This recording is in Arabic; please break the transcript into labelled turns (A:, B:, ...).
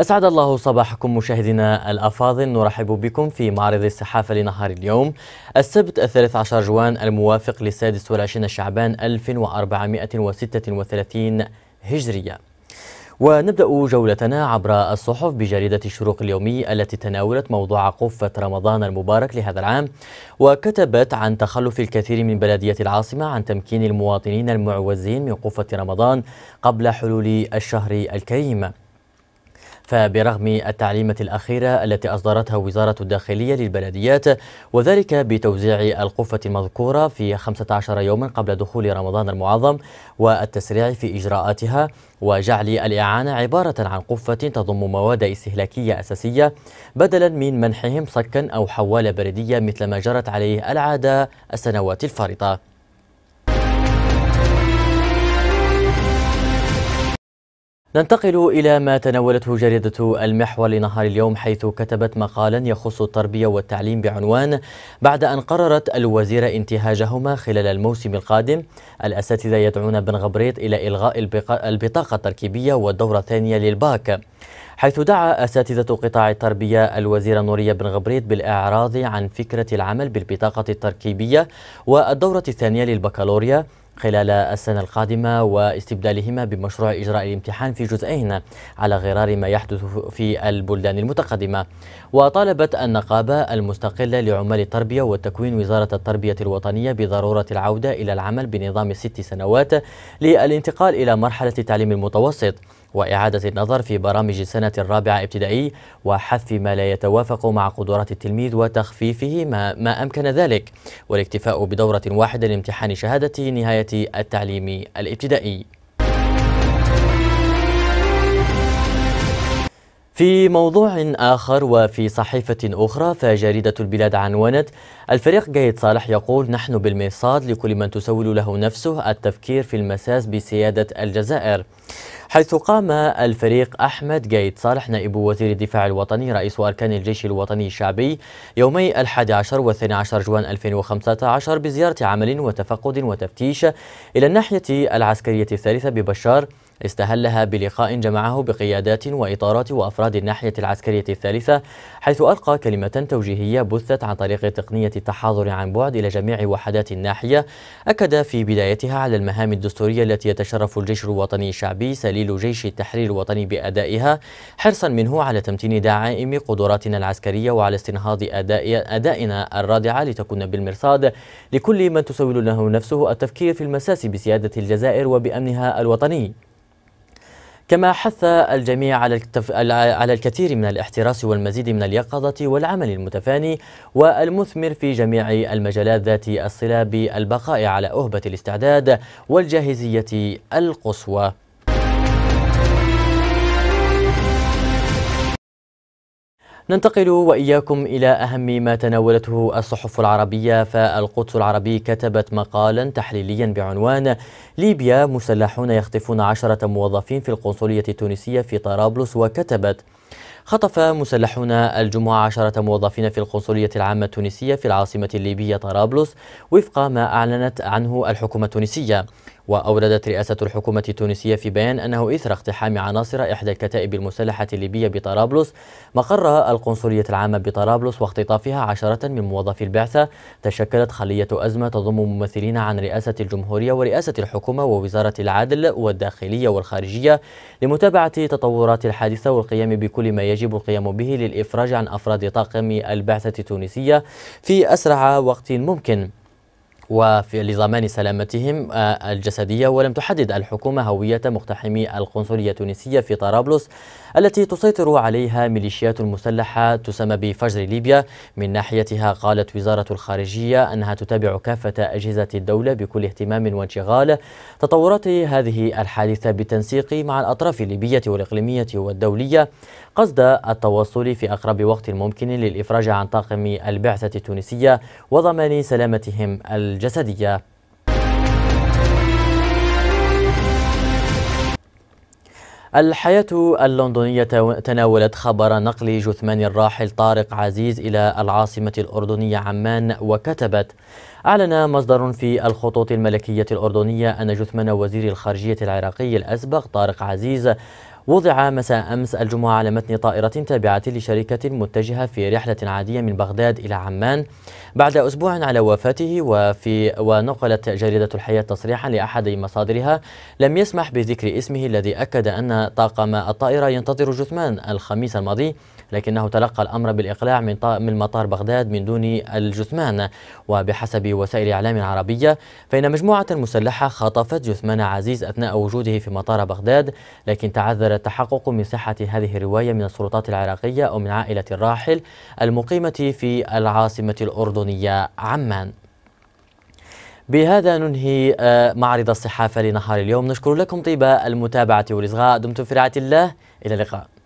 A: أسعد الله صباحكم مشاهدينا الأفاضل نرحب بكم في معرض الصحافة لنهار اليوم السبت الثالث عشر جوان الموافق للسادس والعشرين شعبان 1436 هجرية ونبدأ جولتنا عبر الصحف بجريدة الشروق اليومي التي تناولت موضوع قفة رمضان المبارك لهذا العام وكتبت عن تخلف الكثير من بلدية العاصمة عن تمكين المواطنين المعوزين من قفة رمضان قبل حلول الشهر الكريم فبرغم التعليمة الأخيرة التي أصدرتها وزارة الداخلية للبلديات وذلك بتوزيع القفة المذكورة في 15 يوما قبل دخول رمضان المعظم والتسريع في إجراءاتها وجعل الإعانة عبارة عن قفة تضم مواد استهلاكية أساسية بدلا من منحهم صكا أو حوالة بلدية مثل ما جرت عليه العادة السنوات الفارطة ننتقل إلى ما تناولته جريدة المحور لنهار اليوم حيث كتبت مقالا يخص التربية والتعليم بعنوان بعد أن قررت الوزيرة انتهاجهما خلال الموسم القادم الأساتذة يدعون بن غبريط إلى إلغاء البطاقة التركيبية والدورة الثانية للباك حيث دعا أساتذة قطاع التربية الوزيرة نورية بن غبريت بالإعراض عن فكرة العمل بالبطاقة التركيبية والدورة الثانية للبكالوريا خلال السنة القادمة واستبدالهما بمشروع إجراء الامتحان في جزئين على غرار ما يحدث في البلدان المتقدمة وطالبت النقابة المستقلة لعمال التربية والتكوين وزارة التربية الوطنية بضرورة العودة إلى العمل بنظام الست سنوات للانتقال إلى مرحلة التعليم المتوسط وإعادة النظر في برامج السنة الرابعة ابتدائي وحذف ما لا يتوافق مع قدرات التلميذ وتخفيفه ما, ما أمكن ذلك والاكتفاء بدورة واحدة لامتحان شهادة نهاية التعليم الابتدائي في موضوع آخر وفي صحيفة أخرى فجريدة البلاد عنونت الفريق جيد صالح يقول نحن بالمرصاد لكل من تسول له نفسه التفكير في المساس بسيادة الجزائر حيث قام الفريق أحمد جيد صالح نائب وزير الدفاع الوطني رئيس أركان الجيش الوطني الشعبي يومي الحادي عشر والثاني عشر جوان 2015 بزيارة عمل وتفقد وتفتيش إلى الناحية العسكرية الثالثة ببشار استهلها بلقاء جمعه بقيادات وإطارات وأفراد الناحية العسكرية الثالثة حيث ألقى كلمة توجيهية بثت عن طريق تقنية التحاضر عن بعد إلى جميع وحدات الناحية أكد في بدايتها على المهام الدستورية التي يتشرف الجيش الوطني الشعبي سليل جيش التحرير الوطني بأدائها حرصا منه على تمتين دعائم قدراتنا العسكرية وعلى استنهاض أداء أدائنا الرادعة لتكون بالمرصاد لكل من تسول له نفسه التفكير في المساس بسيادة الجزائر وبأمنها الوطني كما حث الجميع على, على الكثير من الاحتراس والمزيد من اليقظة والعمل المتفاني والمثمر في جميع المجالات ذات الصلة بالبقاء على أهبة الاستعداد والجاهزية القصوى ننتقل وإياكم إلى أهم ما تناولته الصحف العربية فالقدس العربي كتبت مقالا تحليليا بعنوان ليبيا مسلحون يخطفون عشرة موظفين في القنصلية التونسية في طرابلس وكتبت خطف مسلحون الجمعة عشرة موظفين في القنصلية العامة التونسية في العاصمة الليبية طرابلس وفق ما أعلنت عنه الحكومة التونسية وأوردت رئاسة الحكومة التونسية في بيان أنه إثر اقتحام عناصر إحدى الكتائب المسلحة الليبية بطرابلس مقر القنصلية العامة بطرابلس واختطافها عشرة من موظفي البعثة تشكلت خلية أزمة تضم ممثلين عن رئاسة الجمهورية ورئاسة الحكومة ووزارة العدل والداخلية والخارجية لمتابعة تطورات الحادثة والقيام بكل ما يجب القيام به للإفراج عن أفراد طاقم البعثة التونسية في أسرع وقت ممكن وفي لضمان سلامتهم آه، الجسدية ولم تحدد الحكومة هوية مقتحمي القنصلية التونسية في طرابلس التي تسيطر عليها ميليشيات مسلحة تسمى بفجر ليبيا من ناحيتها قالت وزارة الخارجية أنها تتابع كافة أجهزة الدولة بكل اهتمام وانشغال تطورات هذه الحادثة بالتنسيق مع الأطراف الليبية والإقليمية والدولية قصد التواصل في أقرب وقت ممكن للإفراج عن طاقم البعثة التونسية وضمان سلامتهم الجسدية الجسدية الحياة اللندنية تناولت خبر نقل جثمان الراحل طارق عزيز إلى العاصمة الأردنية عمان وكتبت أعلن مصدر في الخطوط الملكية الأردنية أن جثمان وزير الخارجية العراقي الأسبق طارق عزيز وضع مساء أمس الجمعة على متن طائرة تابعة لشركة متجهة في رحلة عادية من بغداد إلى عمان بعد أسبوع على وفاته وفي ونقلت جريدة الحياة تصريحا لأحد مصادرها لم يسمح بذكر اسمه الذي أكد أن طاقم الطائرة ينتظر جثمان الخميس الماضي لكنه تلقى الأمر بالإقلاع من, من مطار بغداد من دون الجثمان وبحسب وسائل إعلام عربية فإن مجموعة مسلحة خطفت جثمان عزيز أثناء وجوده في مطار بغداد لكن تعذر صدر التحقق من صحة هذه الرواية من السلطات العراقية أو من عائلة الراحل المقيمة في العاصمة الأردنية عمان بهذا ننهي آه، معرض الصحافة لنهار اليوم نشكر لكم طيب المتابعة والإصغاء دمتم في رعاية الله إلى اللقاء